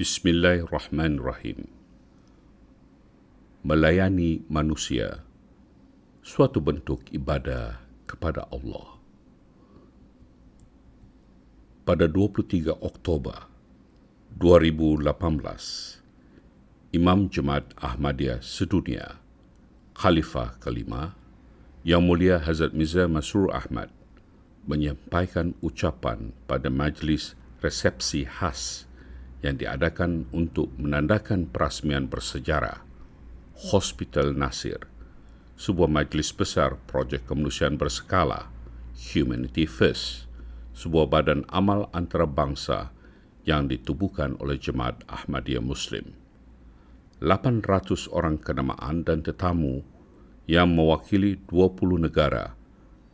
Bismillahirrahmanirrahim. Melayani manusia suatu bentuk ibadah kepada Allah. Pada 23 Oktober 2018, Imam Jemaat Ahmadiyah Sedunia, Khalifah kelima, Yang Mulia Hazrat Mirza Masrur Ahmad, menyampaikan ucapan pada majlis resepsi khas yang diadakan untuk menandakan perasmian bersejarah Hospital Nasir, sebuah majlis besar projek kemanusiaan berskala Humanity First, sebuah badan amal antarabangsa yang ditubuhkan oleh jemaat Ahmadiyah Muslim. 800 orang kenamaan dan tetamu yang mewakili 20 negara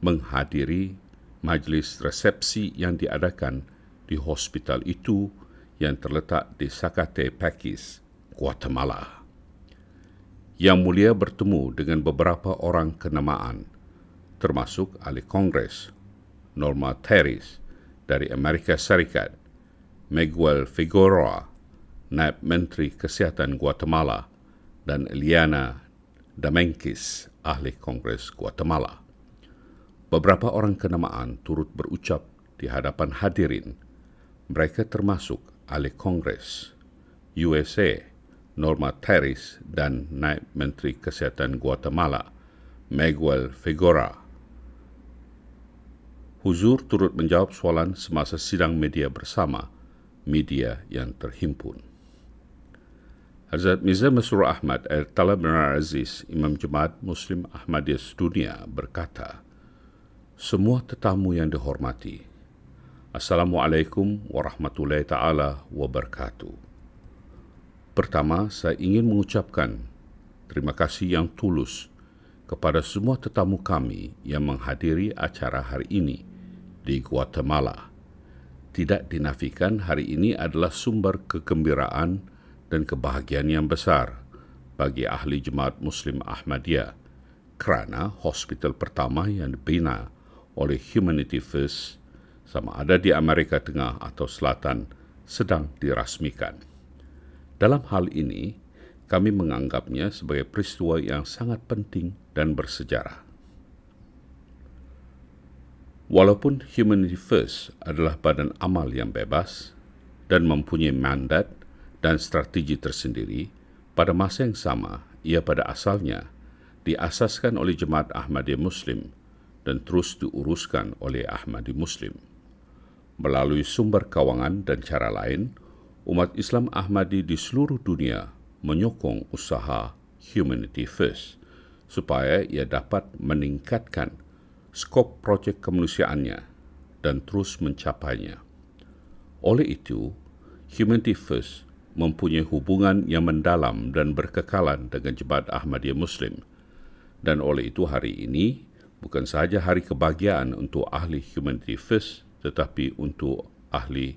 menghadiri majlis resepsi yang diadakan di hospital itu untuk yang terletak di Sakate Pakis, Guatemala. Yang Mulia bertemu dengan beberapa orang kenamaan, termasuk ahli Kongres, Norma Terris dari Amerika Serikat, Miguel Figueroa, Naib Menteri Kesihatan Guatemala, dan Eliana Damenkis, ahli Kongres Guatemala. Beberapa orang kenamaan turut berucap di hadapan hadirin. Mereka termasuk oleh Kongres USA Norma Terris dan Naib Menteri Kesihatan Guatemala Miguel Figuera. Huzur turut menjawab soalan semasa sidang media bersama media yang terhimpun. Hazrat Mirza Masrur Ahmad Talab Nara Aziz Imam Jemaat Muslim Ahmadiyah Sedunia berkata, Semua tetamu yang dihormati, Assalamualaikum warahmatullahi taala wabarakatuh. Pertama, saya ingin mengucapkan terima kasih yang tulus kepada semua tetamu kami yang menghadiri acara hari ini di Guatemala. Tidak dinafikan hari ini adalah sumber kegembiraan dan kebahagiaan yang besar bagi ahli jemaat Muslim Ahmadiyah kerana hospital pertama yang dibina oleh Humanity First sama ada di Amerika Tengah atau Selatan sedang dirasmikan. Dalam hal ini, kami menganggapnya sebagai peristiwa yang sangat penting dan bersejarah. Walaupun Humanity First adalah badan amal yang bebas dan mempunyai mandat dan strategi tersendiri, pada masa yang sama, ia pada asalnya diasaskan oleh jemaat Ahmadiyah Muslim dan terus diuruskan oleh Ahmadi Muslim melalui sumber kawangan dan cara lain, umat Islam Ahmadi di seluruh dunia menyokong usaha Humanity First supaya ia dapat meningkatkan skop projek kemanusiaannya dan terus mencapainya. Oleh itu, Humanity First mempunyai hubungan yang mendalam dan berkekalan dengan Jemaat Ahmadiyah Muslim. Dan oleh itu hari ini bukan sahaja hari kebahagiaan untuk ahli Humanity First tetapi untuk ahli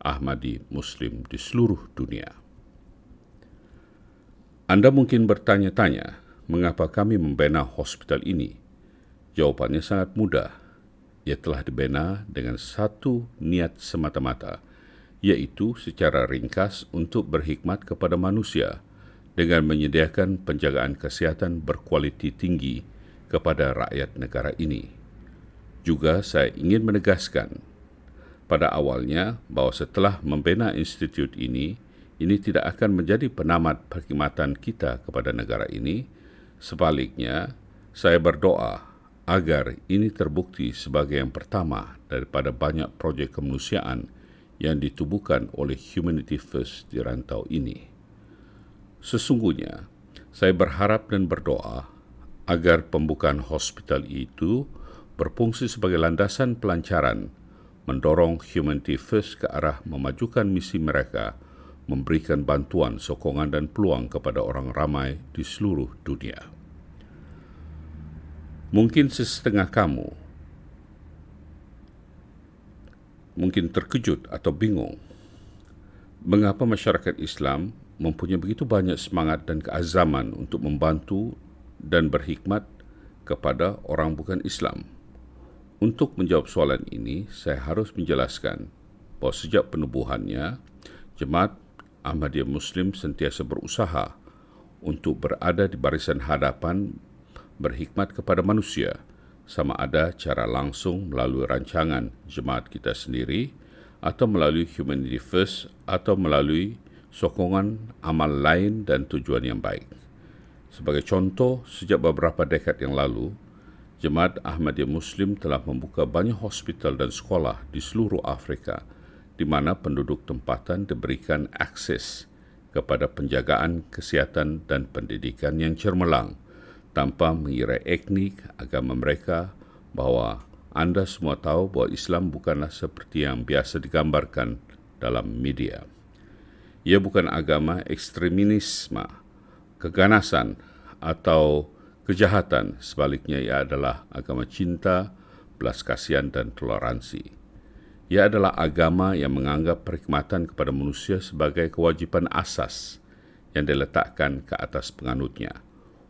Ahmadi Muslim di seluruh dunia. Anda mungkin bertanya-tanya mengapa kami membina hospital ini. Jawapannya sangat mudah. Ia telah dibina dengan satu niat semata-mata, yaitu secara ringkas untuk berhikmat kepada manusia dengan menyediakan penjagaan kesihatan berkualiti tinggi kepada rakyat negara ini juga saya ingin menegaskan pada awalnya bahawa setelah membina institut ini, ini tidak akan menjadi penamat perkhidmatan kita kepada negara ini. Sebaliknya, saya berdoa agar ini terbukti sebagai yang pertama daripada banyak projek kemanusiaan yang ditubuhkan oleh Humanity First di rantau ini. Sesungguhnya, saya berharap dan berdoa agar pembukaan hospital itu berjaya berfungsi sebagai landasan pelancaran, mendorong Humanity First ke arah memajukan misi mereka, memberikan bantuan, sokongan dan peluang kepada orang ramai di seluruh dunia. Mungkin sesetengah kamu mungkin terkejut atau bingung mengapa masyarakat Islam mempunyai begitu banyak semangat dan keazaman untuk membantu dan berhikmat kepada orang bukan Islam untuk menjawab soalan ini, saya harus menjelaskan bahawa sejak penubuhannya, jemaat Ahmadiyah Muslim sentiasa berusaha untuk berada di barisan hadapan berhikmat kepada manusia, sama ada cara langsung melalui rancangan jemaat kita sendiri atau melalui Humanity First atau melalui sokongan amal lain dan tujuan yang baik. Sebagai contoh, sejak beberapa dekad yang lalu, Jemaat Ahmadiyah Muslim telah membuka banyak hospital dan sekolah di seluruh Afrika di mana penduduk tempatan diberikan akses kepada penjagaan kesihatan dan pendidikan yang cermelang tanpa mengira etnik agama mereka bahawa anda semua tahu bahawa Islam bukanlah seperti yang biasa digambarkan dalam media. Ia bukan agama ekstremisme, keganasan atau keganasan Kejahatan sebaliknya ia adalah agama cinta, belas kasihan dan toleransi. Ia adalah agama yang menganggap perkhidmatan kepada manusia sebagai kewajipan asas yang diletakkan ke atas penganutnya.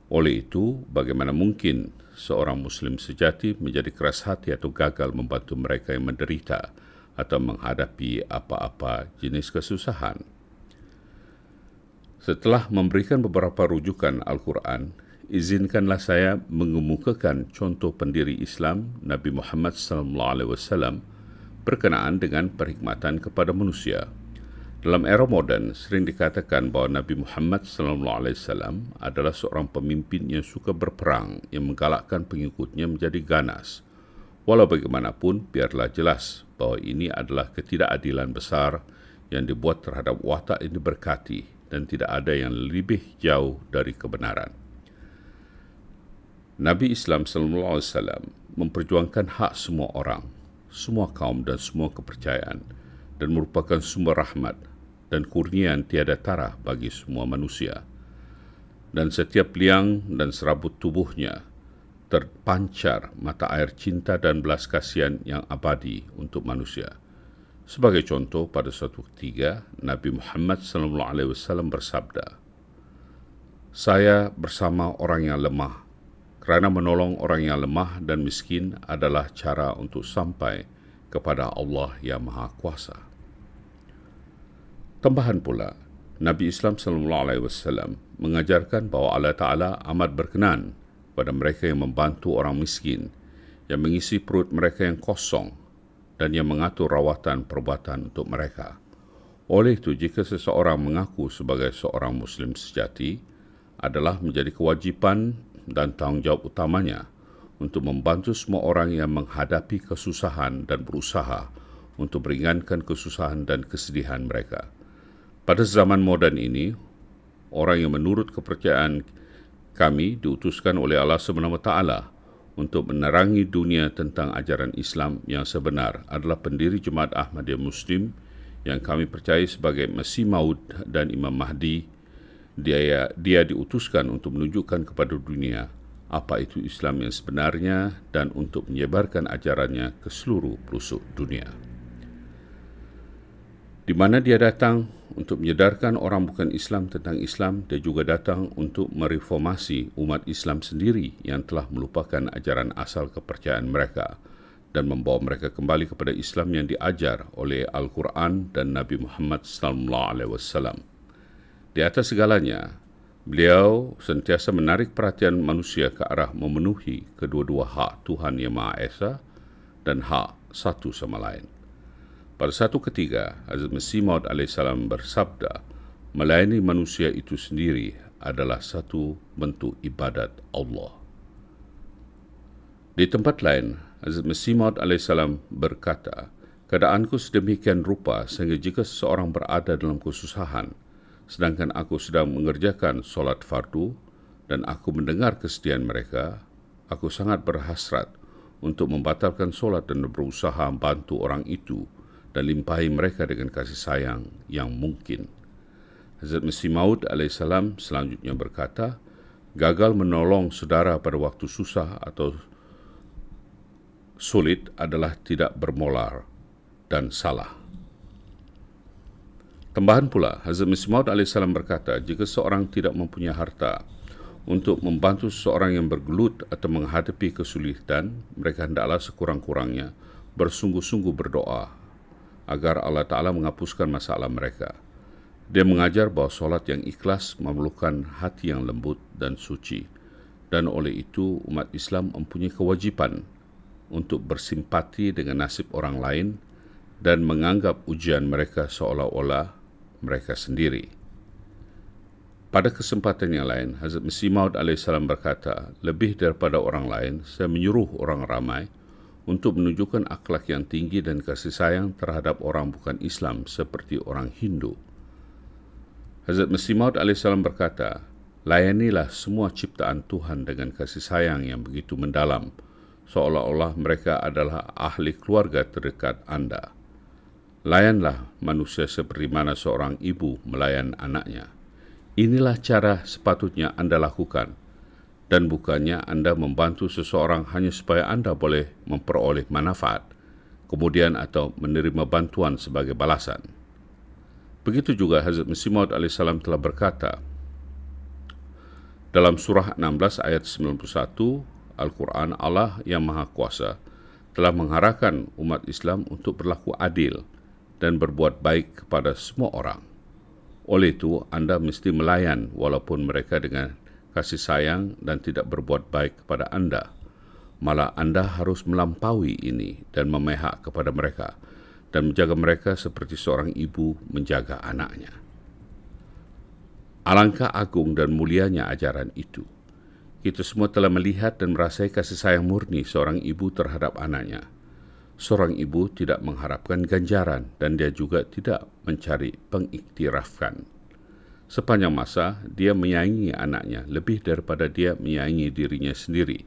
Oleh itu, bagaimana mungkin seorang Muslim sejati menjadi keras hati atau gagal membantu mereka yang menderita atau menghadapi apa-apa jenis kesusahan? Setelah memberikan beberapa rujukan Al-Quran, izinkanlah saya mengemukakan contoh pendiri Islam Nabi Muhammad sallallahu alaihi wasallam berkenaan dengan perkhidmatan kepada manusia. Dalam era moden sering dikatakan bahawa Nabi Muhammad sallallahu alaihi wasallam adalah seorang pemimpin yang suka berperang yang menggalakkan pengikutnya menjadi ganas. Walau bagaimanapun biarlah jelas bahawa ini adalah ketidakadilan besar yang dibuat terhadap watak yang diberkati dan tidak ada yang lebih jauh dari kebenaran. Nabi Islam sallallahu alaihi wasallam memperjuangkan hak semua orang, semua kaum dan semua kepercayaan dan merupakan sumber rahmat dan kurnian tiada tarah bagi semua manusia. Dan setiap liang dan serabut tubuhnya terpancar mata air cinta dan belas kasihan yang abadi untuk manusia. Sebagai contoh pada suatu ketiga Nabi Muhammad sallallahu alaihi wasallam bersabda, "Saya bersama orang yang lemah kerana menolong orang yang lemah dan miskin adalah cara untuk sampai kepada Allah yang Maha Kuasa. Tambahan pula, Nabi Islam sallallahu alaihi wasallam mengajarkan bahawa Allah Taala amat berkenan pada mereka yang membantu orang miskin, yang mengisi perut mereka yang kosong dan yang mengatur rawatan perbuatan untuk mereka. Oleh itu, jika seseorang mengaku sebagai seorang muslim sejati, adalah menjadi kewajipan dan tanggungjawab utamanya untuk membantu semua orang yang menghadapi kesusahan dan berusaha untuk meringankan kesusahan dan kesedihan mereka. Pada zaman moden ini, orang yang menurut kepercayaan kami diutuskan oleh Allah SWT untuk menerangi dunia tentang ajaran Islam yang sebenar adalah pendiri Jemaat Ahmadiyah Muslim yang kami percaya sebagai Mesih Maud dan Imam Mahdi dia ya, dia diutuskan untuk menunjukkan kepada dunia apa itu Islam yang sebenarnya dan untuk menyebarkan ajarannya ke seluruh pelosok dunia. Di mana dia datang untuk menyedarkan orang bukan Islam tentang Islam, dia juga datang untuk mereformasi umat Islam sendiri yang telah melupakan ajaran asal kepercayaan mereka dan membawa mereka kembali kepada Islam yang diajar oleh Al-Quran dan Nabi Muhammad SAW. Di atas segalanya, beliau sentiasa menarik perhatian manusia ke arah memenuhi kedua-dua hak Tuhan Yang Maha Esa dan hak satu sama lain. Pada satu ketiga, Hazrat Masih Maud AS bersabda, melayani manusia itu sendiri adalah satu bentuk ibadat Allah. Di tempat lain, Hazrat Masih Maud AS berkata, Keadaanku sedemikian rupa sehingga jika seseorang berada dalam kesusahan, sedangkan aku sedang mengerjakan solat fardu dan aku mendengar kesedihan mereka, aku sangat berhasrat untuk membatalkan solat dan berusaha membantu orang itu dan limpahi mereka dengan kasih sayang yang mungkin. Hazrat Mesih Maud AS selanjutnya berkata, gagal menolong saudara pada waktu susah atau sulit adalah tidak bermolar dan salah. Tambahan pula, Hazrat Masih Maud AS berkata, jika seorang tidak mempunyai harta untuk membantu seorang yang bergelut atau menghadapi kesulitan, mereka hendaklah sekurang-kurangnya bersungguh-sungguh berdoa agar Allah Ta'ala menghapuskan masalah mereka. Dia mengajar bahawa solat yang ikhlas memerlukan hati yang lembut dan suci. Dan oleh itu, umat Islam mempunyai kewajipan untuk bersimpati dengan nasib orang lain dan menganggap ujian mereka seolah-olah mereka sendiri. Pada kesempatan yang lain, Hazrat Masih Maud AS berkata, lebih daripada orang lain, saya menyuruh orang ramai untuk menunjukkan akhlak yang tinggi dan kasih sayang terhadap orang bukan Islam seperti orang Hindu. Hazrat Masih Maud AS berkata, layanilah semua ciptaan Tuhan dengan kasih sayang yang begitu mendalam, seolah-olah mereka adalah ahli keluarga terdekat anda.' Layanlah manusia seperti mana seorang ibu melayan anaknya. Inilah cara sepatutnya anda lakukan. Dan bukannya anda membantu seseorang hanya supaya anda boleh memperoleh manfaat, kemudian atau menerima bantuan sebagai balasan. Begitu juga Hazrat Mesih Maud AS telah berkata, dalam surah 16 ayat 91, Al-Quran Allah yang Maha Kuasa telah mengharapkan umat Islam untuk berlaku adil – dan berbuat baik kepada semua orang. Oleh itu, anda mesti melayan walaupun mereka dengan kasih sayang dan tidak berbuat baik kepada anda. Malah anda harus melampaui ini dan memehak kepada mereka dan menjaga mereka seperti seorang ibu menjaga anaknya. Alangkah agung dan mulianya ajaran itu. Kita semua telah melihat dan merasai kasih sayang murni seorang ibu terhadap anaknya seorang ibu tidak mengharapkan ganjaran dan dia juga tidak mencari pengiktirafkan. Sepanjang masa, dia menyayangi anaknya lebih daripada dia menyayangi dirinya sendiri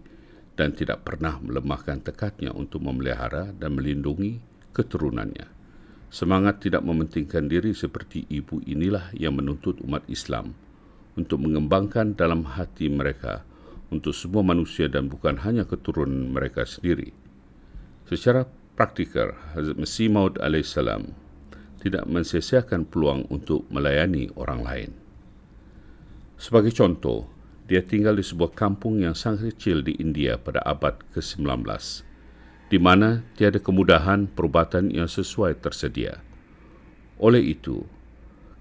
dan tidak pernah melemahkan tekadnya untuk memelihara dan melindungi keturunannya. Semangat tidak mementingkan diri seperti ibu inilah yang menuntut umat Islam untuk mengembangkan dalam hati mereka untuk semua manusia dan bukan hanya keturunan mereka sendiri. Secara praktiker Hazrat Masih Maud AS tidak mensiasiakan peluang untuk melayani orang lain. Sebagai contoh, dia tinggal di sebuah kampung yang sangat kecil di India pada abad ke-19 di mana tiada kemudahan perubatan yang sesuai tersedia. Oleh itu,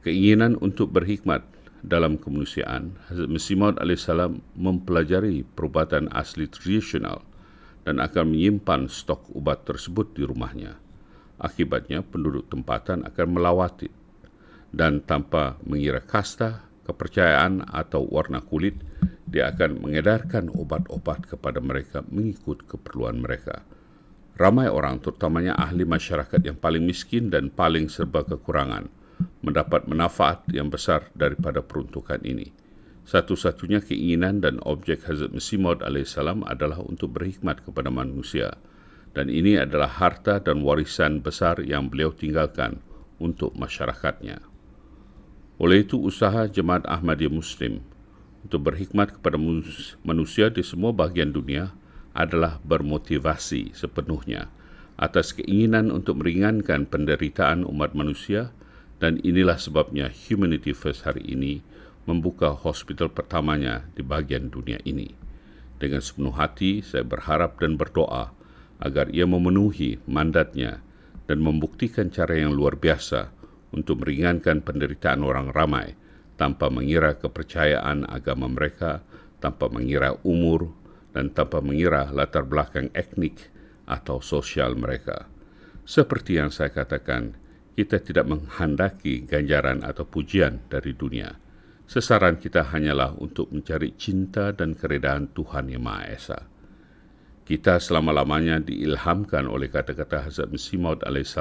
keinginan untuk berhikmat dalam kemanusiaan, Hazrat Masih Maud AS mempelajari perubatan asli tradisional – dan akan menyimpan stok obat tersebut di rumahnya. Akibatnya penduduk tempatan akan melawati dan tanpa mengira kasta, kepercayaan atau warna kulit, dia akan mengedarkan obat-obat kepada mereka mengikut keperluan mereka. Ramai orang, terutamanya ahli masyarakat yang paling miskin dan paling serba kekurangan, mendapat manfaat yang besar daripada peruntukan ini. Satu-satunya keinginan dan objek Hazrat Mesih Maud AS adalah untuk berhikmat kepada manusia. Dan ini adalah harta dan warisan besar yang beliau tinggalkan untuk masyarakatnya. Oleh itu, usaha Jemaat Ahmadiyah Muslim untuk berhikmat kepada manusia di semua bahagian dunia adalah bermotivasi sepenuhnya atas keinginan untuk meringankan penderitaan umat manusia dan inilah sebabnya Humanity First hari ini membuka hospital pertamanya di bagian dunia ini. Dengan sepenuh hati, saya berharap dan berdoa agar ia memenuhi mandatnya dan membuktikan cara yang luar biasa untuk meringankan penderitaan orang ramai tanpa mengira kepercayaan agama mereka, tanpa mengira umur, dan tanpa mengira latar belakang etnik atau sosial mereka. Seperti yang saya katakan, kita tidak menghendaki ganjaran atau pujian dari dunia, Sesaran kita hanyalah untuk mencari cinta dan keredaan Tuhan Yang Maha Esa. Kita selama-lamanya diilhamkan oleh kata-kata Hazrat Masih Maud AS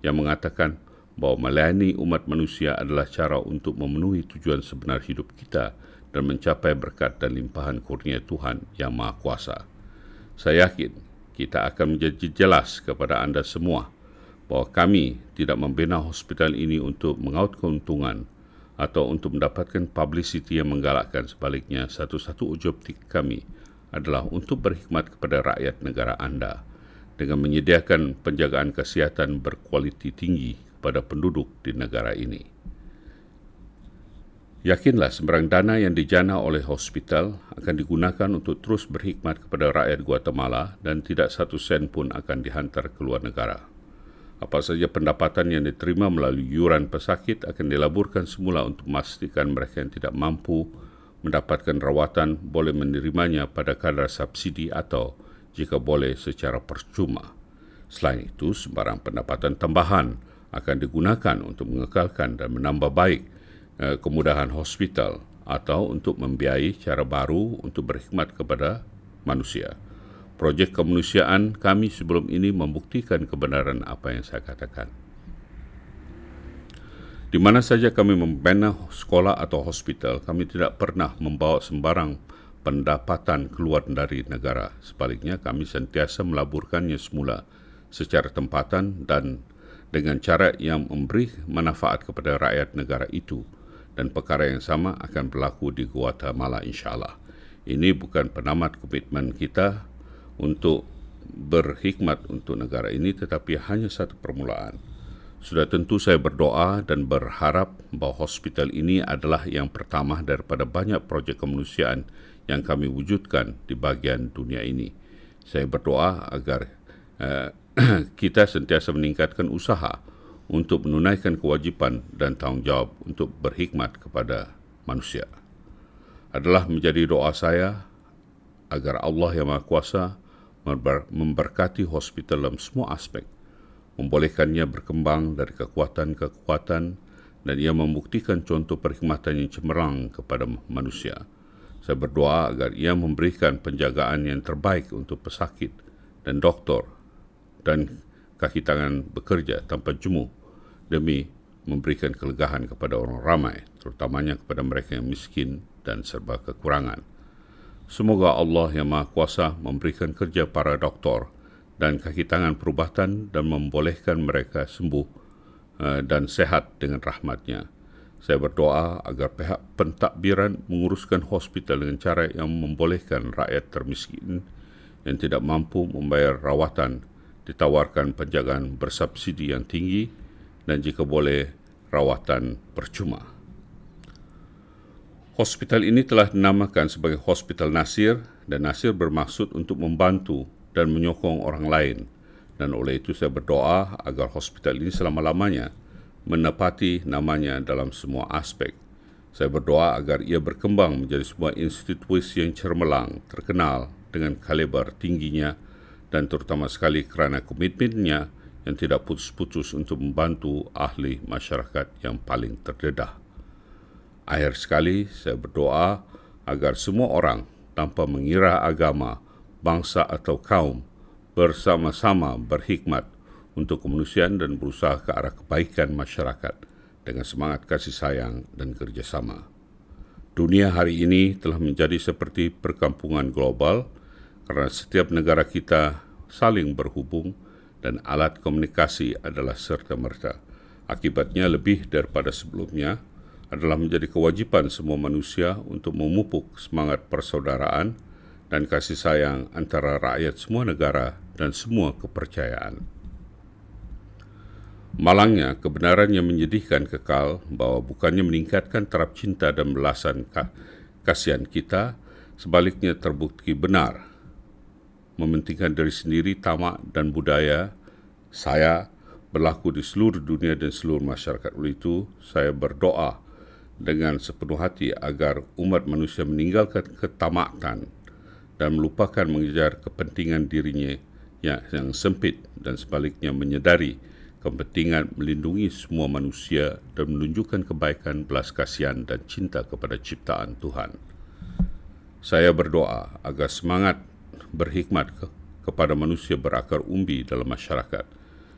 yang mengatakan bahawa melayani umat manusia adalah cara untuk memenuhi tujuan sebenar hidup kita dan mencapai berkat dan limpahan kurnia Tuhan Yang Maha Kuasa. Saya yakin kita akan menjadi jelas kepada anda semua bahawa kami tidak membina hospital ini untuk mengaut keuntungan atau untuk mendapatkan publicity yang menggalakkan sebaliknya satu-satu objektif kami adalah untuk berkhidmat kepada rakyat negara anda dengan menyediakan penjagaan kesihatan berkualiti tinggi kepada penduduk di negara ini. Yakinlah sembarang dana yang dijana oleh hospital akan digunakan untuk terus berkhidmat kepada rakyat Guatemala dan tidak satu sen pun akan dihantar ke luar negara. Apa saja pendapatan yang diterima melalui yuran pesakit akan dilaburkan semula untuk memastikan mereka yang tidak mampu mendapatkan rawatan boleh menerimanya pada kadar subsidi atau jika boleh secara percuma. Selain itu, sebarang pendapatan tambahan akan digunakan untuk mengekalkan dan menambah baik eh, kemudahan hospital atau untuk membiayai cara baru untuk berkhidmat kepada manusia. Projek kemanusiaan kami sebelum ini membuktikan kebenaran apa yang saya katakan. Di mana saja kami membina sekolah atau hospital, kami tidak pernah membawa sembarang pendapatan keluar dari negara. Sebaliknya, kami sentiasa melaburkannya semula secara tempatan dan dengan cara yang memberi manfaat kepada rakyat negara itu. Dan perkara yang sama akan berlaku di Guatemala, insyaAllah. Ini bukan penamat komitmen kita untuk berhikmat untuk negara ini tetapi hanya satu permulaan. Sudah tentu saya berdoa dan berharap bahawa hospital ini adalah yang pertama daripada banyak projek kemanusiaan yang kami wujudkan di bagian dunia ini. Saya berdoa agar uh, kita sentiasa meningkatkan usaha untuk menunaikan kewajipan dan tanggungjawab untuk berhikmat kepada manusia. Adalah menjadi doa saya agar Allah yang Maha Kuasa memberkati hospital dalam semua aspek, membolehkannya berkembang dari kekuatan ke kekuatan dan ia membuktikan contoh perkhidmatan yang cemerlang kepada manusia. Saya berdoa agar ia memberikan penjagaan yang terbaik untuk pesakit dan doktor dan kaki tangan bekerja tanpa jemu demi memberikan kelegahan kepada orang ramai, terutamanya kepada mereka yang miskin dan serba kekurangan. Semoga Allah yang Maha Kuasa memberikan kerja para doktor dan kaki tangan perubatan dan membolehkan mereka sembuh eh, dan sehat dengan rahmatnya. Saya berdoa agar pihak pentadbiran menguruskan hospital dengan cara yang membolehkan rakyat termiskin yang tidak mampu membayar rawatan ditawarkan penjagaan bersubsidi yang tinggi dan jika boleh rawatan percuma. Hospital ini telah dinamakan sebagai Hospital Nasir dan Nasir bermaksud untuk membantu dan menyokong orang lain. Dan oleh itu saya berdoa agar hospital ini selama-lamanya menepati namanya dalam semua aspek. Saya berdoa agar ia berkembang menjadi sebuah institusi yang cermelang, terkenal dengan kaliber tingginya dan terutama sekali kerana komitmennya yang tidak putus-putus untuk membantu ahli masyarakat yang paling terdedah. Akhir sekali, saya berdoa agar semua orang tanpa mengira agama, bangsa atau kaum bersama-sama berhikmat untuk kemanusiaan dan berusaha ke arah kebaikan masyarakat dengan semangat kasih sayang dan kerjasama. Dunia hari ini telah menjadi seperti perkampungan global karena setiap negara kita saling berhubung dan alat komunikasi adalah serta-merta. Akibatnya lebih daripada sebelumnya, adalah menjadi kewajiban semua manusia untuk memupuk semangat persaudaraan dan kasih sayang antara rakyat semua negara dan semua kepercayaan. Malangnya, kebenaran yang menyedihkan kekal bahwa bukannya meningkatkan terap cinta dan belasan kasihan kita, sebaliknya terbukti benar. Mementingkan diri sendiri, tamak, dan budaya, saya berlaku di seluruh dunia dan seluruh masyarakat. Oleh itu, saya berdoa dengan sepenuh hati agar umat manusia meninggalkan ketamakan dan melupakan mengejar kepentingan dirinya yang, yang sempit dan sebaliknya menyedari kepentingan melindungi semua manusia dan menunjukkan kebaikan, belas kasihan dan cinta kepada ciptaan Tuhan. Saya berdoa agar semangat berhikmat ke, kepada manusia berakar umbi dalam masyarakat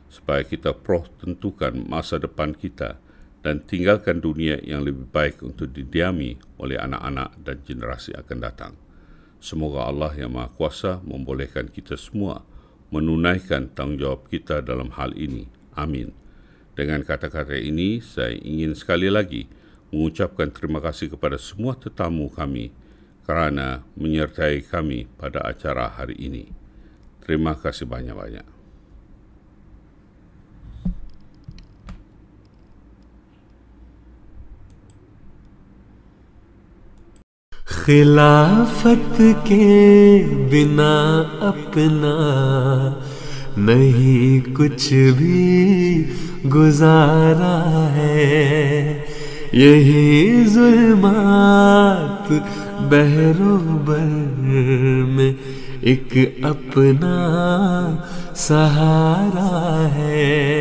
supaya kita pro tentukan masa depan kita dan tinggalkan dunia yang lebih baik untuk didiami oleh anak-anak dan generasi akan datang. Semoga Allah yang Maha Kuasa membolehkan kita semua menunaikan tanggungjawab kita dalam hal ini. Amin. Dengan kata-kata ini, saya ingin sekali lagi mengucapkan terima kasih kepada semua tetamu kami kerana menyertai kami pada acara hari ini. Terima kasih banyak-banyak. खिलाफत के बिना अपना नहीं कुछ भी गुजारा है यही जुल्मात बहरोबर में एक अपना सहारा है